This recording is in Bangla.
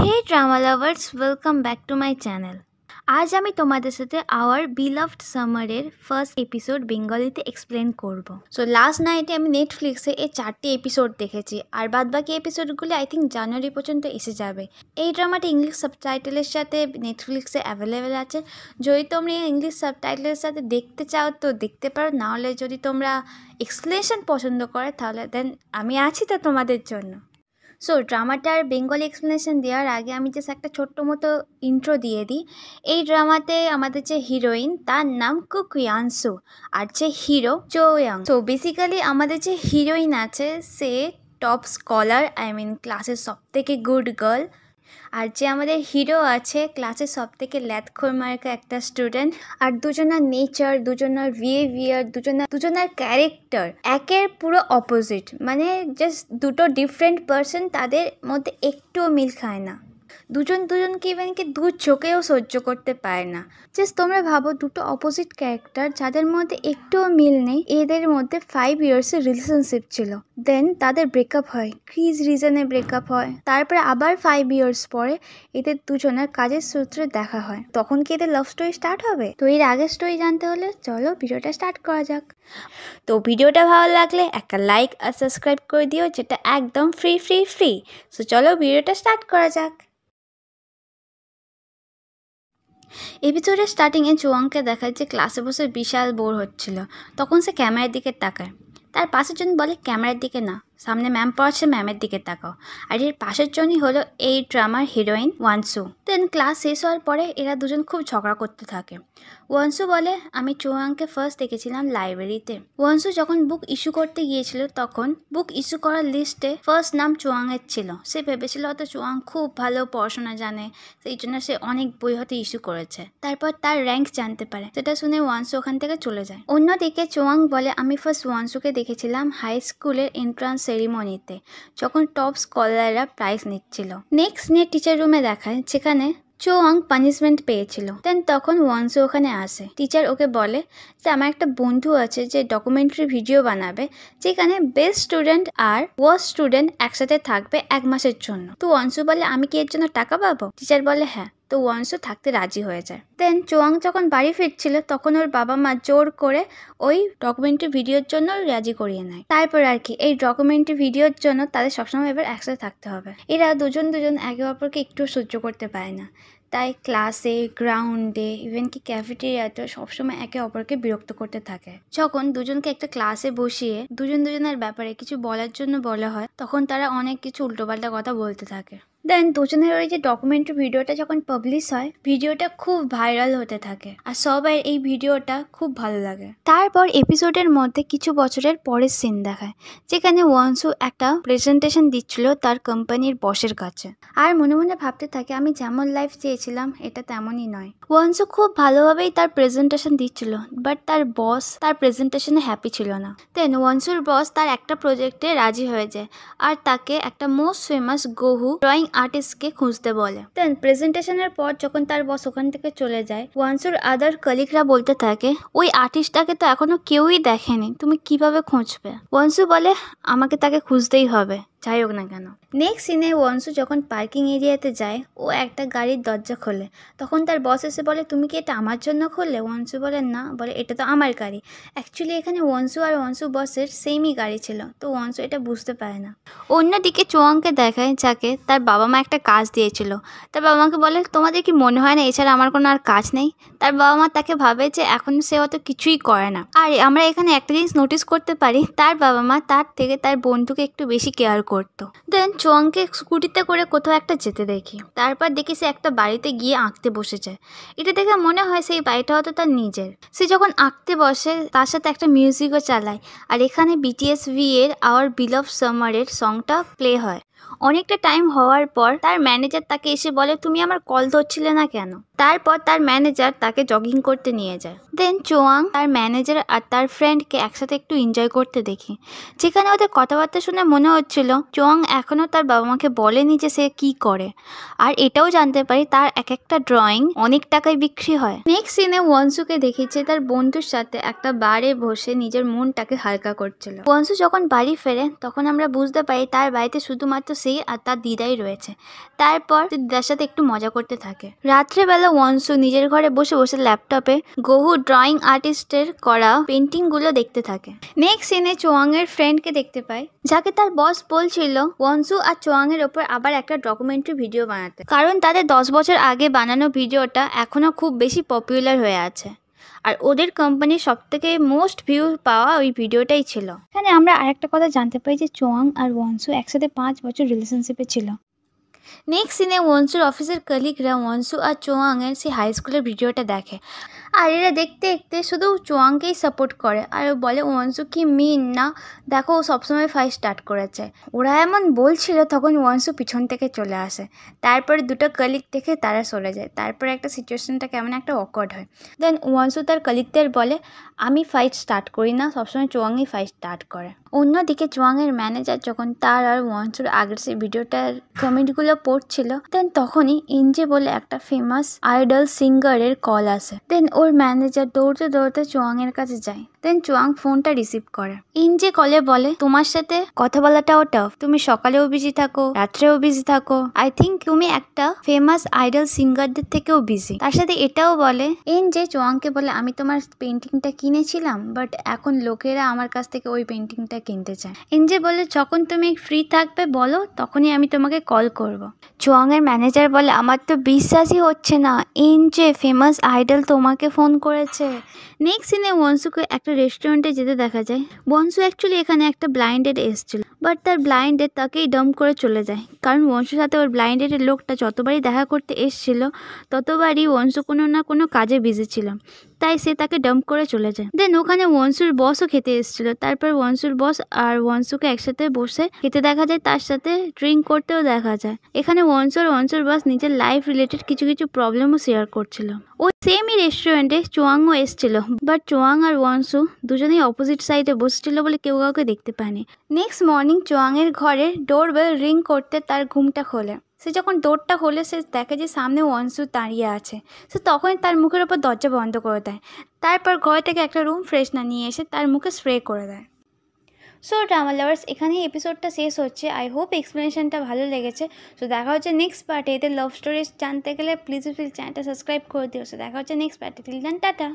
Hey drama lovers welcome back to my channel আজ আমি তোমাদের সাথে আওয়ার বিলভড সামারের ফার্স্ট এপিসোড বেঙ্গলিতে এক্সপ্লেন করব সো লাস্ট নাইটে আমি নেটফ্লিক্সে এই চারটি এপিসোড দেখেছি আর বাদ বাকি এপিসোডগুলি আই থিঙ্ক জানুয়ারি পর্যন্ত এসে যাবে এই ড্রামাটি ইংলিশ সাবটাইটেলের সাথে নেটফ্লিক্সে অ্যাভেলেবেল আছে যদি তোমরা ইংলিশ সাবটাইটেলের সাথে দেখতে চাও তো দেখতে পারো নাহলে যদি তোমরা এক্সপ্লেনেশন পছন্দ করে তাহলে দেন আমি আছি তো তোমাদের জন্য সো ড্রামাটার বেঙ্গলি এক্সপ্লেনেশন দেওয়ার আগে আমি জাস্ট একটা ছোট্ট মতো ইন্ট্রো দিয়ে দিই এই ড্রামাতে আমাদের যে হিরোইন তার নাম কুকুয়ানসু আর যে হিরো চৌয়াং সো বেসিক্যালি আমাদের যে হিরোইন আছে সে টপ স্কলার আই মিন ক্লাসের সব থেকে গুড গার্ল আর যে আমাদের হিরো আছে ক্লাসের থেকে ল্যাথখোর মার্কা একটা স্টুডেন্ট আর দুজনার নেচার দুজনার বিহেভিয়ার দুজনার দুজনার ক্যারেক্টার একের পুরো অপোজিট মানে জাস্ট দুটো ডিফারেন্ট পার্সন তাদের মধ্যে একটুও মিল খায় না দুজন দুজনকে ইভেন কি দু চোখেও সহ্য করতে পারে না জাস্ট তোমরা ভাবো দুটো অপোজিট ক্যারেক্টার যাদের মধ্যে একটুও মিল নেই এদের মধ্যে ফাইভ ইয়ার্সের রিলেশনশিপ ছিল দেন তাদের ব্রেকআপ হয় ক্রিজ রিজনে ব্রেকআপ হয় তারপরে আবার ফাইভ ইয়ার্স পরে এদের দুজনের কাজের সূত্রে দেখা হয় তখন কি এদের লাভ স্টোরি স্টার্ট হবে তো এর আগের স্টোরি জানতে হলে চলো ভিডিওটা স্টার্ট করা যাক তো ভিডিওটা ভালো লাগলে একটা লাইক আর সাবস্ক্রাইব করে দিও যেটা একদম ফ্রি ফ্রি ফ্রি সো চলো ভিডিওটা স্টার্ট করা যাক এপিসোডের স্টার্টিংয়ে চুয়াংকে দেখায় যে ক্লাসে বসে বিশাল বোর হচ্ছিল তখন সে ক্যামেরার দিকে তাকায় তার পাশের জন বলে ক্যামেরার দিকে না সামনে ম্যাম পড়াচ্ছে ম্যামের দিকে তাকাও আর এর পাশের জনই হলো এই ড্রামার হিরোইন ওয়ানসু দেন ক্লাস শেষ হওয়ার পরে এরা দুজন খুব ঝগড়া করতে থাকে ওয়ানসু বলে আমি চুয়াংকে ফার্স্ট দেখেছিলাম লাইব্রেরিতে ওয়ানসু যখন বুক ইস্যু করতে গিয়েছিল তখন বুক ইস্যু করার লিস্টে ফার্স্ট নাম চুয়াংয়ের ছিল সে ভেবেছিল হয়তো চুয়াং খুব ভালো পড়াশোনা জানে সেই জন্য সে অনেক বই হয়তো ইস্যু করেছে তারপর তার র্যাঙ্ক জানতে পারে সেটা শুনে ওয়ানসু ওখান থেকে চলে যায় অন্যদিকে চুয়াং বলে আমি ফার্স্ট ওয়ানসুকে দেখেছিলাম হাই স্কুলের এন্ট্রান্স সেরিমনিতে যখন টপ স্কলাররা প্রাইজ নিচ্ছিল নেক্সট নিয়ে টিচার রুমে দেখায় যেখানে চোয়াং পানিশমেন্ট পেয়েছিল দেন তখন ওয়ানসু ওখানে আসে টিচার ওকে বলে যে আমার একটা বন্ধু আছে যে ডকুমেন্টারি ভিডিও বানাবে যেখানে বেস্ট স্টুডেন্ট আর ওয়ার্স্ট স্টুডেন্ট একসাথে থাকবে এক মাসের জন্য তো ওয়ানসু বলে আমি কি এর জন্য টাকা পাবো টিচার বলে হ্যাঁ তো ওয়ানসু থাকতে রাজি হয়ে যায় দেন চোয়াং যখন বাড়ি ফিরছিল তখন ওর বাবা মা জোর করে ওই ডকুমেন্টারি ভিডিওর জন্য রাজি করিয়ে নেয় তারপর আর কি এই ডকুমেন্টারি ভিডিওর জন্য তাদের সবসময় এবার একসাথে থাকতে হবে এরা দুজন দুজন একে অপরকে একটু সহ্য করতে পারে না তাই ক্লাসে গ্রাউন্ডে ইভেন কি ক্যাফেটেরিয়াতে সবসময় একে অপরকে বিরক্ত করতে থাকে যখন দুজনকে একটা ক্লাসে বসিয়ে দুজন দুজনের ব্যাপারে কিছু বলার জন্য বলা হয় তখন তারা অনেক কিছু উল্টোপাল্টা কথা বলতে থাকে দেন দুজনের ওই যে ডকুমেন্টারি ভিডিওটা যখন পাবলিশ হয় ভিডিওটা খুব ভাইরাল হতে থাকে আর সবাই এই ভিডিওটা খুব ভালো লাগে তারপর এপিসোডের মধ্যে কিছু বছরের পরের সিন দেখায় যেখানে ওয়ানসু একটা প্রেজেন্টেশন দিচ্ছিল তার কোম্পানির বসের কাছে আর মনে মনে ভাবতে থাকে আমি যেমন লাইফ চেয়েছিলাম এটা তেমনই নয় ওয়ানসু খুব ভালোভাবেই তার প্রেজেন্টেশন দিচ্ছিল বাট তার বস তার প্রেজেন্টেশনে হ্যাপি ছিল না দেন ওয়ানসুর বস তার একটা প্রজেক্টে রাজি হয়ে যায় আর তাকে একটা মোস্ট ফেমাস গহু ড্রয়িং আর্টিস্টকে খুঁজতে বলে দেন প্রেজেন্টেশনের পর যখন তার বস ওখান থেকে চলে যায় ওয়ানসুর আদার কলিকরা বলতে থাকে ওই আর্টিস্টটাকে তো এখনো কেউই দেখেনি তুমি কিভাবে খুঁজবে ওয়ানসু বলে আমাকে তাকে খুঁজতেই হবে যাই হোক না কেন নেক্সট সিনে অংশু যখন পার্কিং এরিয়াতে যায় ও একটা গাড়ির দরজা খোলে তখন তার বস এসে বলে তুমি কি এটা আমার জন্য খুললে অংশু বলে না বলে এটা তো আমার গাড়ি অ্যাকচুয়ালি এখানে অংশু আর অংশু বসের সেমই গাড়ি ছিল তো অংশু এটা বুঝতে পারে না অন্যদিকে চোয়াংকে দেখায় যাকে তার বাবা মা একটা কাজ দিয়েছিল তার বাবা মাকে বলে তোমাদের কি মনে হয় না এছাড়া আমার কোনো আর কাজ নেই তার বাবা মা তাকে ভাবে যে এখন সে অত কিছুই করে না আর আমরা এখানে একটা জিনিস নোটিস করতে পারি তার বাবা মা তার থেকে তার বন্ধুকে একটু বেশি কেয়ার করে করত দেন চোয়াংকে স্কুটিতে করে কোথাও একটা যেতে দেখি তারপর দেখি সে একটা বাড়িতে গিয়ে আঁকতে বসেছে এটা দেখে মনে হয় সেই বাড়িটা হয়তো তার নিজের সে যখন আঁকতে বসে তার সাথে একটা মিউজিকও চালায় আর এখানে বিটিএস ভি এর আওয়ার বিল অফ সামারের সংটা প্লে হয় অনেকটা টাইম হওয়ার পর তার ম্যানেজার তাকে এসে বলে তুমি আমার কল ধরছিলে না কেন তারপর তার ম্যানেজার তাকে জগিং করতে নিয়ে যায় দেন চোয়াং তার ম্যানেজার আর তার ফ্রেন্ডকে একসাথে একটু এনজয় করতে দেখি যেখানে ওদের কথাবার্তা শুনে মনে হচ্ছিল চোয়াং এখনও তার বাবা মাকে বলেনি যে সে কি করে আর এটাও জানতে পারি তার এক একটা ড্রয়িং অনেক টাকায় বিক্রি হয় নেক্সট সিনে ওয়ানসুকে দেখেছে তার বন্ধুর সাথে একটা বারে বসে নিজের মনটাকে হালকা করছিল ওয়ানসু যখন বাড়ি ফেরে তখন আমরা বুঝতে পারি তার বাড়িতে শুধুমাত্র সেই দিদি আর তার দিদাই রয়েছে তারপর দিদার সাথে একটু মজা করতে থাকে রাত্রেবেলা ওয়ানসু নিজের ঘরে বসে বসে ল্যাপটপে গহু ড্রয়িং আর্টিস্টের করা পেন্টিংগুলো দেখতে থাকে নেক্সট সিনে চোয়াংয়ের ফ্রেন্ডকে দেখতে পায় যাকে তার বস বলছিল ওয়ানসু আর চোয়াংয়ের ওপর আবার একটা ডকুমেন্টারি ভিডিও বানাতে কারণ তাদের দশ বছর আগে বানানো ভিডিওটা এখনও খুব বেশি পপুলার হয়ে আছে আর ওদের কোম্পানির থেকে মোস্ট ভিউ পাওয়া ওই ভিডিওটাই ছিল এখানে আমরা আরেকটা কথা জানতে পারি যে চোয়াং আর ওয়ানসু একসাথে পাঁচ বছর রিলেশনশিপে ছিল নেক্সট সিনে ওয়ানসুর অফিসের কলিগরা মনসু আর চোয়াংয়ের সেই হাই স্কুলের ভিডিওটা দেখে আর এরা দেখতে দেখতে শুধু চোয়াংকেই সাপোর্ট করে আর বলে ওয়ানসু কি মিন না দেখো ও সবসময় ফাইট স্টার্ট করেছে ওরা এমন বলছিল তখন ওয়ানসু পিছন থেকে চলে আসে তারপরে দুটো কলিগ দেখে তারা সরে যায় তারপরে একটা সিচুয়েশনটা কেমন একটা অকওয়ার্ড হয় দেন ওয়ানসু তার কলিগদের বলে আমি ফাইট স্টার্ট করি না সবসময় চোয়াংই ফাইট স্টার্ট করে অন্যদিকে এর ম্যানেজার যখন তার আর মনসুর আগের সেই ভিডিওটার কমেন্টগুলো পড়ছিল দেন তখনই ইঞ্জে বলে একটা ফেমাস আইডল সিঙ্গারের কল আসে দেন ওর ম্যানেজার দৌড়তে দৌড়তে এর কাছে যায় দেন চোয়াং ফোনটা রিসিভ করে ইঞ্জে কলে বলে তোমার সাথে কথা বলাটাও টাফ তুমি সকালেও বিজি থাকো রাত্রেও বিজি থাকো আই থিঙ্ক তুমি একটা ফেমাস আইডল সিঙ্গারদের থেকেও বিজি তার সাথে এটাও বলে যে চোয়াংকে বলে আমি তোমার পেন্টিংটা কিনেছিলাম বাট এখন লোকেরা আমার কাছ থেকে ওই পেন্টিংটা কিনতে চায় এনজে বলে যখন তুমি ফ্রি থাকবে বলো তখনই আমি তোমাকে কল করব। চুয়াংয়ের ম্যানেজার বলে আমার তো বিশ্বাসই হচ্ছে না এনজে ফেমাস আইডল তোমাকে ফোন করেছে নেক্সট সিনে বনসুকে একটা রেস্টুরেন্টে যেতে দেখা যায় বনসু অ্যাকচুয়ালি এখানে একটা ব্লাইন্ডেড এসেছিল বাট তার ব্লাইন্ডেড তাকেই ডম করে চলে যায় কারণ বনসুর সাথে ওর ব্লাইন্ডেডের লোকটা যতবারই দেখা করতে এসছিল ততবারই বনসু কোনো না কোনো কাজে বিজি ছিল তাই সে তাকে ডাম্প করে চলে যায় দেন ওখানে ওয়ানসুর বসও খেতে এসেছিল তারপর ওয়ানসুর বস আর ওয়ানসুকে একসাথে বসে খেতে দেখা যায় তার সাথে ড্রিঙ্ক করতেও দেখা যায় এখানে ওয়ানসুর ওয়ানসুর বস নিজের লাইফ রিলেটেড কিছু কিছু প্রবলেমও শেয়ার করছিল ওই সেমই রেস্টুরেন্টে চোয়াংও এসেছিল বাট চোয়াং আর ওয়ানসু দুজনেই অপোজিট সাইডে বসেছিল বলে কেউ কাউকে দেখতে পায়নি নেক্সট মর্নিং চোয়াংয়ের ঘরের ডোরবেল রিং করতে তার ঘুমটা খোলে সে যখন ডোরটা হলে সে দেখে যে সামনে অংশু দাঁড়িয়ে আছে সে তখন তার মুখের ওপর দরজা বন্ধ করে দেয় তারপর ঘর থেকে একটা রুম ফ্রেশনার নিয়ে এসে তার মুখে স্প্রে করে দেয় সো ড্রামা লাভার্স এখানেই এপিসোডটা শেষ হচ্ছে আই হোপ এক্সপ্লেনেশনটা ভালো লেগেছে সো দেখা হচ্ছে নেক্সট পার্টে এতে লাভ স্টোরিজ জানতে গেলে প্লিজ প্লিজ চ্যানেলটা সাবস্ক্রাইব করে দিও সো দেখা হচ্ছে নেক্সট পার্টে টিল দেন টাটা